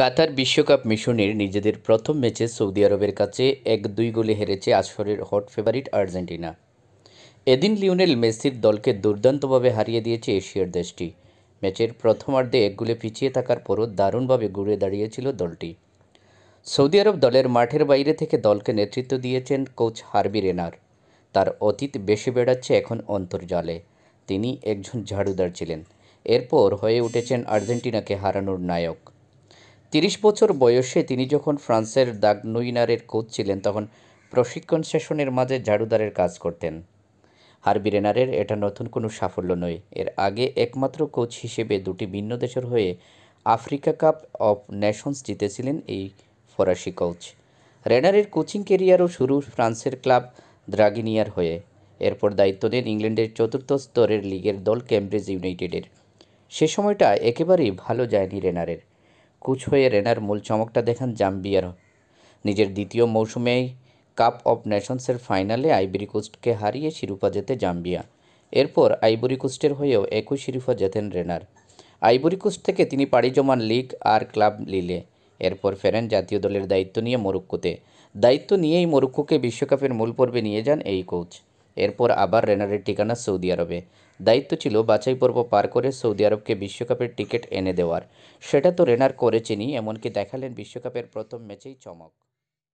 কাতার বিশ্বকাপ মিশনের নিজেদের প্রথম ম্যাচে সৌদি আরবের কাছে এক দুই গোলে হেরেছে আসরের হট ফেভারিট আর্জেন্টিনা এদিন লিওনেল মেসির দলকে দুর্দান্তভাবে হারিয়ে দিয়েছে এশিয়ার দেশটি ম্যাচের প্রথমার্ধে এক গোলে পিছিয়ে থাকার পরও দারুণভাবে ঘুরে দাঁড়িয়েছিল দলটি সৌদি আরব দলের মাঠের বাইরে থেকে দলকে নেতৃত্ব দিয়েছেন কোচ হার্বি রেনার তার অতীত বেশি বেড়াচ্ছে এখন অন্তর্জালে তিনি একজন ঝাড়ুদার ছিলেন এরপর হয়ে উঠেছেন আর্জেন্টিনাকে হারানোর নায়ক তিরিশ বছর বয়সে তিনি যখন ফ্রান্সের দাগ নুইনারের কোচ ছিলেন তখন প্রশিক্ষণ সেশনের মাঝে ঝাড়ুদারের কাজ করতেন হারবি রেনারের এটা নতুন কোনো সাফল্য নয় এর আগে একমাত্র কোচ হিসেবে দুটি ভিন্ন দেশের হয়ে আফ্রিকা কাপ অফ নেশনস জিতেছিলেন এই ফরাসি কোচ রেনারের কোচিং কেরিয়ারও শুরু ফ্রান্সের ক্লাব দ্রাগিনিয়ার হয়ে এরপর দায়িত্ব নেন ইংল্যান্ডের চতুর্থ স্তরের লিগের দল ক্যামব্রিজ ইউনাইটেডের সে সময়টা একেবারেই ভালো যায়নি রেনারের কোচ হয়ে রেনার মূল চমকটা দেখান জাম্বিয়ার নিজের দ্বিতীয় মৌসুমেই কাপ অব নেশনসের ফাইনালে আইবরি কোস্টকে হারিয়ে শিরোপা জেতে জাম্বিয়া এরপর আইবরি কোস্টের হয়েও একই শিরোপা জেতেন রেনার আইবরি কোস্ট থেকে তিনি পাড়ি জমান লিগ আর ক্লাব লিলে এরপর ফেরেন জাতীয় দলের দায়িত্ব নিয়ে মরুক্কোতে দায়িত্ব নিয়েই মরক্কোকে বিশ্বকাপের মূল পর্বে নিয়ে যান এই কোচ এরপর আবার রেনারের ঠিকানা সৌদি আরবে দায়িত্ব ছিল বাছাই পর্ব পার করে সৌদি আরবকে বিশ্বকাপের টিকিট এনে দেওয়ার সেটা তো রেনার করেছেনই এমনকি দেখালেন বিশ্বকাপের প্রথম ম্যাচেই চমক